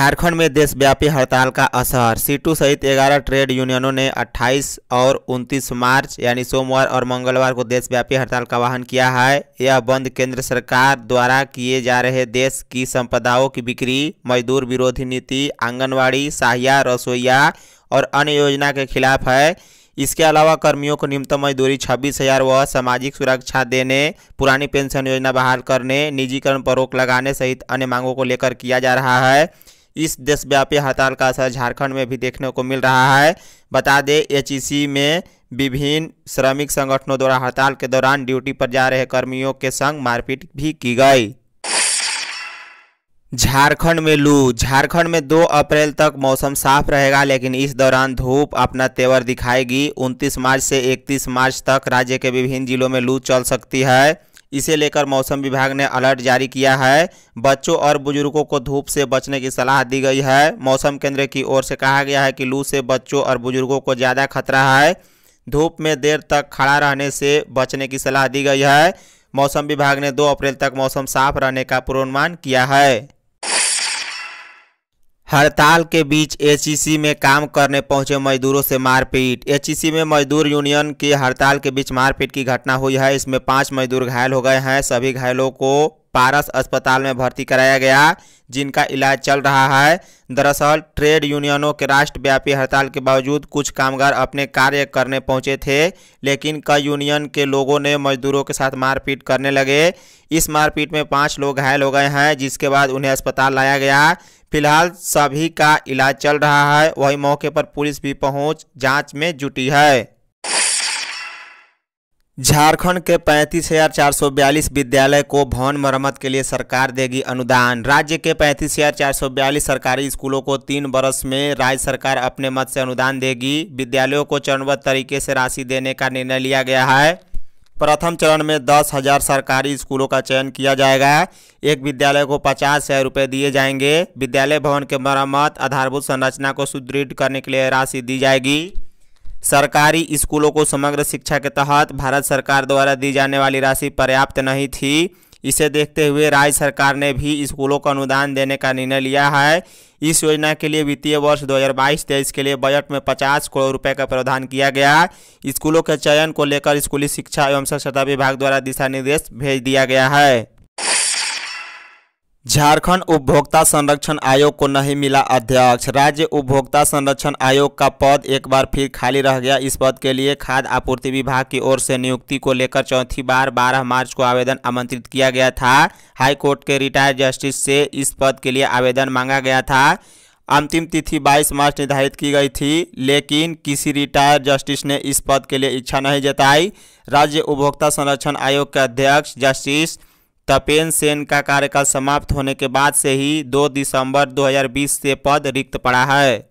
झारखंड में देशव्यापी हड़ताल का असर सीटू सहित 11 ट्रेड यूनियनों ने 28 और 29 मार्च यानी सोमवार और मंगलवार को देशव्यापी हड़ताल का आह्वान किया है यह बंद केंद्र सरकार द्वारा किए जा रहे देश की संपदाओं की बिक्री मजदूर विरोधी नीति आंगनवाड़ी साहिया रसोईया और अन्य योजना के खिलाफ है इसके अलावा कर्मियों को न्यूनतम मजदूरी छब्बीस हज़ार व सामाजिक सुरक्षा देने पुरानी पेंशन योजना बहाल करने निजीकरण पर रोक लगाने सहित अन्य मांगों को लेकर किया जा रहा है इस देशव्यापी हड़ताल का असर झारखंड में भी देखने को मिल रहा है बता दें एच में विभिन्न श्रमिक संगठनों द्वारा हड़ताल के दौरान ड्यूटी पर जा रहे कर्मियों के संग मारपीट भी की गई झारखंड में लू झारखंड में 2 अप्रैल तक मौसम साफ रहेगा लेकिन इस दौरान धूप अपना तेवर दिखाएगी 29 मार्च से 31 मार्च तक राज्य के विभिन्न जिलों में लू चल सकती है इसे लेकर मौसम विभाग ने अलर्ट जारी किया है बच्चों और बुजुर्गों को धूप से बचने की सलाह दी गई है मौसम केंद्र की ओर से कहा गया है कि लू से बच्चों और बुजुर्गों को ज़्यादा खतरा है धूप में देर तक खड़ा रहने से बचने की सलाह दी गई है मौसम विभाग ने दो अप्रैल तक मौसम साफ रहने का पूर्वानुमान किया है हड़ताल के बीच एचईसी e में काम करने पहुंचे मजदूरों से मारपीट एचईसी e में मजदूर यूनियन की हड़ताल के बीच मारपीट की घटना हुई है इसमें पांच मजदूर घायल हो गए हैं सभी घायलों को पारस अस्पताल में भर्ती कराया गया जिनका इलाज चल रहा है दरअसल ट्रेड यूनियनों के राष्ट्रव्यापी हड़ताल के बावजूद कुछ कामगार अपने कार्य करने पहुंचे थे लेकिन कई यूनियन के लोगों ने मजदूरों के साथ मारपीट करने लगे इस मारपीट में पाँच लोग घायल हो गए हैं जिसके बाद उन्हें अस्पताल लाया गया फिलहाल सभी का इलाज चल रहा है वहीं मौके पर पुलिस भी पहुंच जांच में जुटी है झारखंड के पैंतीस हजार चार सौ बयालीस विद्यालय को भवन मरम्मत के लिए सरकार देगी अनुदान राज्य के पैंतीस हजार चार सौ बयालीस सरकारी स्कूलों को तीन वर्ष में राज्य सरकार अपने मत से अनुदान देगी विद्यालयों को चरणबद्ध तरीके से राशि देने का निर्णय लिया गया है प्रथम चरण में दस हज़ार सरकारी स्कूलों का चयन किया जाएगा एक विद्यालय को पचास हज़ार रुपये दिए जाएंगे विद्यालय भवन के मरम्मत आधारभूत संरचना को सुदृढ़ करने के लिए राशि दी जाएगी सरकारी स्कूलों को समग्र शिक्षा के तहत भारत सरकार द्वारा दी जाने वाली राशि पर्याप्त नहीं थी इसे देखते हुए राज्य सरकार ने भी स्कूलों को अनुदान देने का निर्णय लिया है इस योजना के लिए वित्तीय वर्ष 2022-23 के लिए बजट में 50 करोड़ रुपए का प्रावधान किया गया स्कूलों के चयन को लेकर स्कूली शिक्षा एवं स्वच्छता विभाग द्वारा दिशा निर्देश भेज दिया गया है झारखंड उपभोक्ता संरक्षण आयोग को नहीं मिला अध्यक्ष राज्य उपभोक्ता संरक्षण आयोग का पद एक बार फिर खाली रह गया इस पद के लिए खाद्य आपूर्ति विभाग की ओर से नियुक्ति को लेकर चौथी बार 12 मार्च को आवेदन आमंत्रित किया गया था हाईकोर्ट के रिटायर्ड जस्टिस से इस पद के लिए आवेदन मांगा गया था अंतिम तिथि 22 मार्च निर्धारित की गई थी लेकिन किसी रिटायर्ड जस्टिस ने इस पद के लिए इच्छा नहीं जताई राज्य उपभोक्ता संरक्षण आयोग के अध्यक्ष जस्टिस तपेन सेन का कार्यकाल समाप्त होने के बाद से ही 2 दिसंबर 2020 से पद रिक्त पड़ा है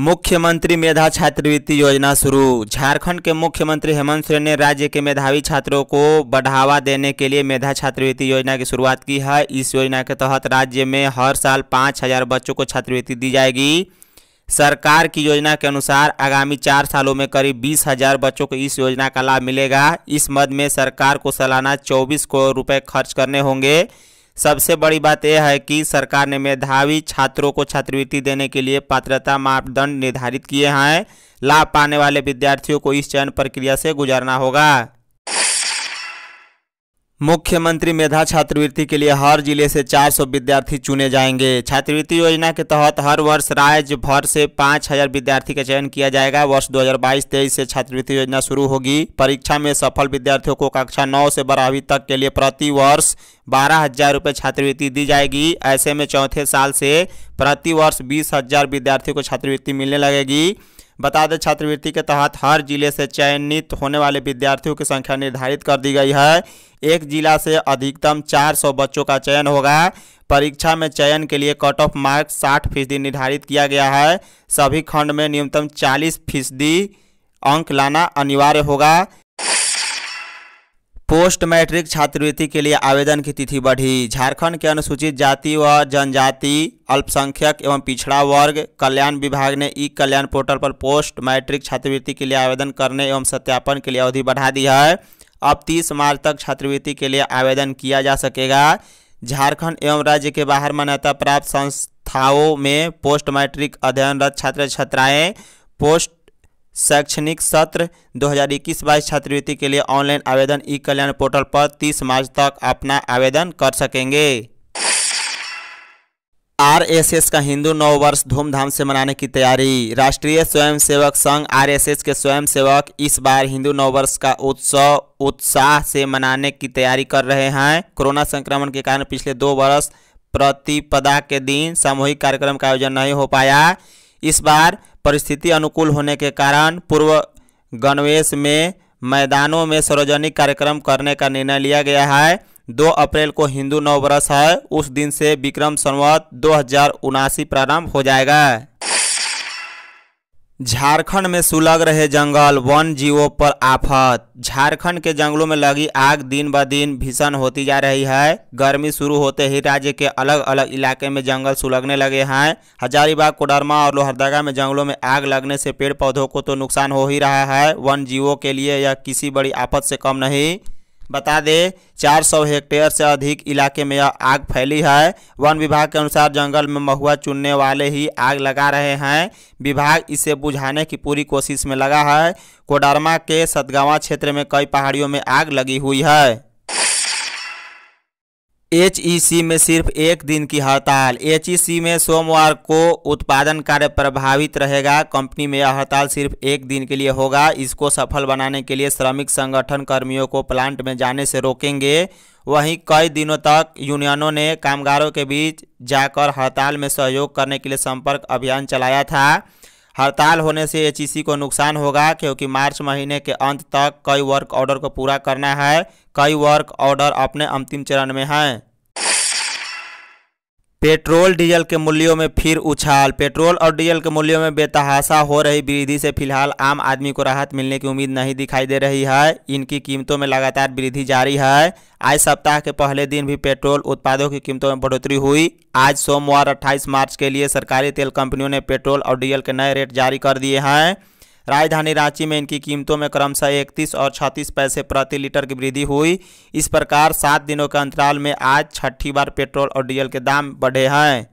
मुख्यमंत्री मेधा छात्रवृत्ति योजना शुरू झारखंड के मुख्यमंत्री हेमंत सोरेन ने राज्य के मेधावी छात्रों को बढ़ावा देने के लिए मेधा छात्रवृत्ति योजना की शुरुआत की है इस योजना के तहत राज्य में हर साल पाँच हज़ार बच्चों को छात्रवृत्ति दी जाएगी सरकार की योजना के अनुसार आगामी चार सालों में करीब बीस हजार बच्चों को इस योजना का लाभ मिलेगा इस मद में सरकार को सालाना चौबीस करोड़ रुपए खर्च करने होंगे सबसे बड़ी बात यह है कि सरकार ने मेधावी छात्रों को छात्रवृत्ति देने के लिए पात्रता मापदंड निर्धारित किए हैं लाभ पाने वाले विद्यार्थियों को इस चयन प्रक्रिया से गुजरना होगा मुख्यमंत्री मेधा छात्रवृत्ति के लिए हर जिले से 400 विद्यार्थी चुने जाएंगे छात्रवृत्ति योजना के तहत हर वर्ष राज्य भर से 5000 विद्यार्थी का चयन किया जाएगा वर्ष 2022-23 से छात्रवृत्ति योजना शुरू होगी परीक्षा में सफल विद्यार्थियों को कक्षा 9 से बारहवीं तक के लिए प्रति वर्ष बारह हजार रुपये छात्रवृत्ति दी जाएगी ऐसे में चौथे साल से प्रति वर्ष बीस हजार विद्यार्थियों को छात्रवृत्ति मिलने लगेगी बता दें छात्रवृत्ति के तहत हर जिले से चयनित होने वाले विद्यार्थियों की संख्या निर्धारित कर दी गई है एक जिला से अधिकतम 400 बच्चों का चयन होगा परीक्षा में चयन के लिए कट ऑफ मार्क साठ फीसदी निर्धारित किया गया है सभी खंड में न्यूनतम चालीस फीसदी अंक लाना अनिवार्य होगा पोस्ट मैट्रिक छात्रवृत्ति के लिए आवेदन की तिथि बढ़ी झारखंड के अनुसूचित जाति व जनजाति अल्पसंख्यक एवं पिछड़ा वर्ग कल्याण विभाग ने ई कल्याण पोर्टल पर पोस्ट मैट्रिक छात्रवृत्ति के लिए आवेदन करने एवं सत्यापन के लिए अवधि बढ़ा दी है अब 30 मार्च तक छात्रवृत्ति के लिए आवेदन किया जा सकेगा झारखंड एवं राज्य के बाहर मान्यता प्राप्त संस्थाओं में पोस्ट मैट्रिक अध्ययनरत छात्र छात्राएँ पोस्ट शैक्षणिक सत्र 2021-22 छात्रवृत्ति के लिए ऑनलाइन आवेदन ई कल्याण पोर्टल पर 30 मार्च तक अपना आवेदन कर सकेंगे आरएसएस का हिंदू नव वर्ष धूमधाम से मनाने की तैयारी राष्ट्रीय स्वयंसेवक संघ आरएसएस के स्वयंसेवक इस बार हिंदू नव वर्ष का उत्सव उत्साह से मनाने की तैयारी कर रहे हैं कोरोना संक्रमण के कारण पिछले दो वर्ष प्रतिपदा के दिन सामूहिक कार्यक्रम का आयोजन नहीं हो पाया इस बार परिस्थिति अनुकूल होने के कारण पूर्व गणवेश में मैदानों में सार्वजनिक कार्यक्रम करने का निर्णय लिया गया है दो अप्रैल को हिंदू नववर्ष है उस दिन से विक्रम संवत दो प्रारंभ हो जाएगा झारखंड में सुलग रहे जंगल वन जीवों पर आफत झारखंड के जंगलों में लगी आग दिन ब दिन भीषण होती जा रही है गर्मी शुरू होते ही राज्य के अलग अलग इलाके में जंगल सुलगने लगे हैं हजारीबाग कोडरमा और लोहरदगा में जंगलों में आग लगने से पेड़ पौधों को तो नुकसान हो ही रहा है वन जीवों के लिए यह किसी बड़ी आफत से कम नहीं बता दें 400 हेक्टेयर से अधिक इलाके में आग फैली है वन विभाग के अनुसार जंगल में महुआ चुनने वाले ही आग लगा रहे हैं विभाग इसे बुझाने की पूरी कोशिश में लगा है कोडरमा के सतगावा क्षेत्र में कई पहाड़ियों में आग लगी हुई है एच ई सी में सिर्फ एक दिन की हड़ताल एच ई सी में सोमवार को उत्पादन कार्य प्रभावित रहेगा कंपनी में यह हड़ताल सिर्फ एक दिन के लिए होगा इसको सफल बनाने के लिए श्रमिक संगठन कर्मियों को प्लांट में जाने से रोकेंगे वहीं कई दिनों तक यूनियनों ने कामगारों के बीच जाकर हड़ताल में सहयोग करने के लिए संपर्क अभियान चलाया था हड़ताल होने से एच e को नुकसान होगा क्योंकि मार्च महीने के अंत तक कई वर्क ऑर्डर को पूरा करना है कई वर्क ऑर्डर अपने अंतिम चरण में हैं पेट्रोल डीजल के मूल्यों में फिर उछाल पेट्रोल और डीजल के मूल्यों में बेतहाशा हो रही वृद्धि से फिलहाल आम आदमी को राहत मिलने की उम्मीद नहीं दिखाई दे रही है इनकी कीमतों में लगातार वृद्धि जारी है आज सप्ताह के पहले दिन भी पेट्रोल उत्पादों की कीमतों में बढ़ोतरी हुई आज सोमवार 28 मार्च के लिए सरकारी तेल कंपनियों ने पेट्रोल और डीजल के नए रेट जारी कर दिए हैं राजधानी रांची में इनकी कीमतों में क्रमशः इकतीस और छत्तीस पैसे प्रति लीटर की वृद्धि हुई इस प्रकार सात दिनों के अंतराल में आज छठी बार पेट्रोल और डीजल के दाम बढ़े हैं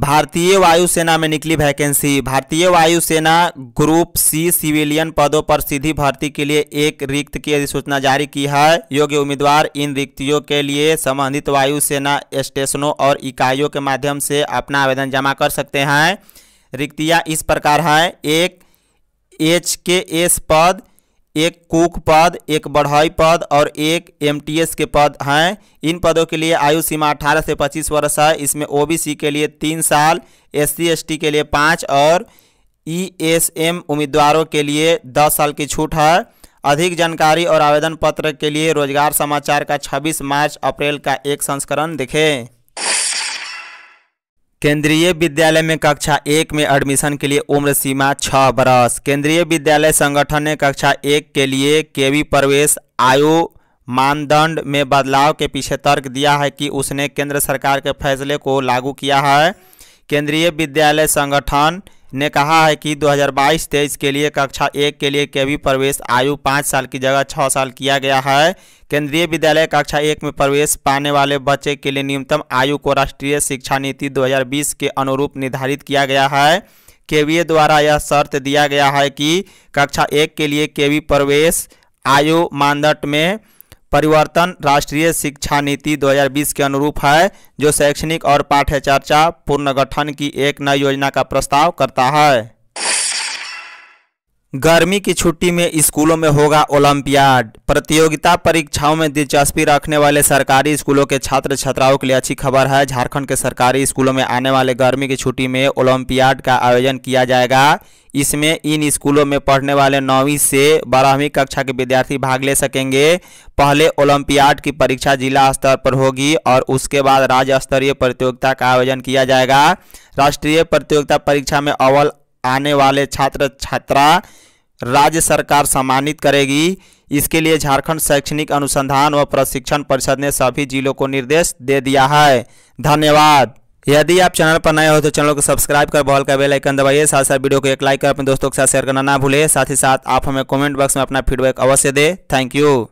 भारतीय वायुसेना में निकली वैकेंसी भारतीय वायुसेना ग्रुप सी सिविलियन पदों पर सीधी भर्ती के लिए एक रिक्त की अधिसूचना जारी की है योग्य उम्मीदवार इन रिक्तियों के लिए संबंधित वायुसेना स्टेशनों और इकाइयों के माध्यम से अपना आवेदन जमा कर सकते हैं रिक्तियाँ इस प्रकार हैं एक एच के एस पद एक कुक पद एक बढ़ई पद और एक एमटीएस के पद हैं इन पदों के लिए आयु सीमा 18 से 25 वर्ष है इसमें ओबीसी के लिए तीन साल एससी एसटी के लिए पाँच और ईएसएम e उम्मीदवारों के लिए दस साल की छूट है अधिक जानकारी और आवेदन पत्र के लिए रोजगार समाचार का 26 मार्च अप्रैल का एक संस्करण देखें केंद्रीय विद्यालय में कक्षा एक में एडमिशन के लिए उम्र सीमा छः बरस केंद्रीय विद्यालय संगठन ने कक्षा एक के लिए केवी प्रवेश आयु मानदंड में बदलाव के पीछे तर्क दिया है कि उसने केंद्र सरकार के फैसले को लागू किया है केंद्रीय विद्यालय संगठन ने कहा है कि 2022-23 के लिए कक्षा एक के लिए केवी प्रवेश आयु पाँच साल की जगह छः साल किया गया है केंद्रीय विद्यालय कक्षा एक में प्रवेश पाने वाले बच्चे के लिए न्यूनतम आयु को राष्ट्रीय शिक्षा नीति 2020 के अनुरूप निर्धारित किया गया है केवीए द्वारा यह शर्त दिया गया है कि कक्षा एक के लिए केवी प्रवेश आयु मानदंड में परिवर्तन राष्ट्रीय शिक्षा नीति 2020 के अनुरूप है जो शैक्षणिक और पाठ्य चर्चा पुनर्गठन की एक नई योजना का प्रस्ताव करता है गर्मी की छुट्टी में स्कूलों में होगा ओलंपियाड प्रतियोगिता परीक्षाओं में दिलचस्पी रखने वाले सरकारी स्कूलों के छात्र छात्राओं के लिए अच्छी खबर है झारखंड के सरकारी स्कूलों में आने वाले गर्मी की छुट्टी में ओलंपियाड का आयोजन किया जाएगा इसमें इन स्कूलों में पढ़ने वाले नौवीं से बारहवीं कक्षा के विद्यार्थी भाग ले सकेंगे पहले ओलंपियाड की परीक्षा जिला स्तर पर होगी और उसके बाद राज्य स्तरीय प्रतियोगिता का आयोजन किया जाएगा राष्ट्रीय प्रतियोगिता परीक्षा में अव्वल आने वाले छात्र छात्रा राज्य सरकार सम्मानित करेगी इसके लिए झारखंड शैक्षणिक अनुसंधान व प्रशिक्षण परिषद ने सभी जिलों को निर्देश दे दिया है धन्यवाद यदि आप चैनल पर नए हो तो चैनल को सब्सक्राइब कर बॉल का बेल आइकन दबाइए साथ साथ वीडियो को एक लाइक कर अपने दोस्तों के साथ शेयर करना ना भूलें साथ ही साथ आप हमें कमेंट बॉक्स में अपना फीडबैक अवश्य दे थैंक यू